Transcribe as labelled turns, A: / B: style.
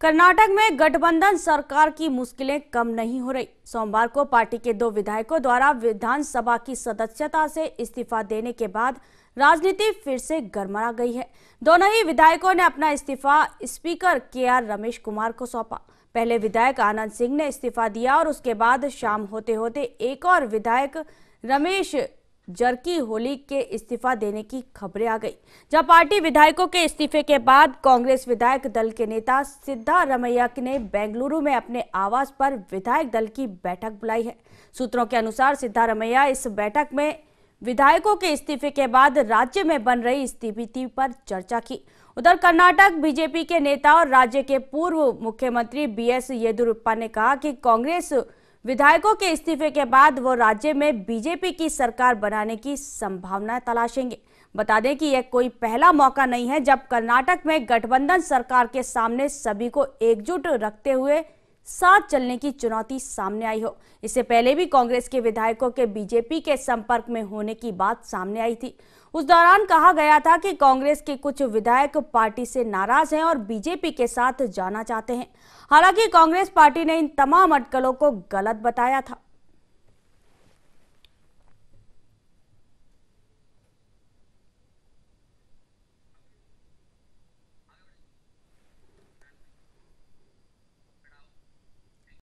A: कर्नाटक में गठबंधन सरकार की मुश्किलें कम नहीं हो रही सोमवार को पार्टी के दो विधायकों द्वारा विधानसभा की सदस्यता से इस्तीफा देने के बाद राजनीति फिर से गरमरा गई है दोनों ही विधायकों ने अपना इस्तीफा स्पीकर के आर रमेश कुमार को सौंपा पहले विधायक आनंद सिंह ने इस्तीफा दिया और उसके बाद शाम होते होते एक और विधायक रमेश जरकी होली के इस्तीफा देने की खबरें आ गई जब पार्टी विधायकों के इस्तीफे के बाद कांग्रेस विधायक दल के नेता सिद्धारमैया ने बेंगलुरु में अपने आवास पर विधायक दल की बैठक बुलाई है सूत्रों के अनुसार सिद्धा रमैया इस बैठक में विधायकों के इस्तीफे के बाद राज्य में बन रही स्थिति पर चर्चा की उधर कर्नाटक बीजेपी के नेता और राज्य के पूर्व मुख्यमंत्री बी एस येदुरप्पा ने कहा कि कांग्रेस विधायकों के इस्तीफे के बाद वो राज्य में बीजेपी की सरकार बनाने की संभावना तलाशेंगे बता दें कि यह कोई पहला मौका नहीं है जब कर्नाटक में गठबंधन सरकार के सामने सभी को एकजुट रखते हुए साथ चलने की चुनौती सामने आई हो इससे पहले भी कांग्रेस के विधायकों के बीजेपी के संपर्क में होने की बात सामने आई थी उस दौरान कहा गया था कि कांग्रेस के कुछ विधायक पार्टी से नाराज हैं और बीजेपी के साथ जाना चाहते हैं हालांकि कांग्रेस पार्टी ने इन तमाम अटकलों को गलत बताया था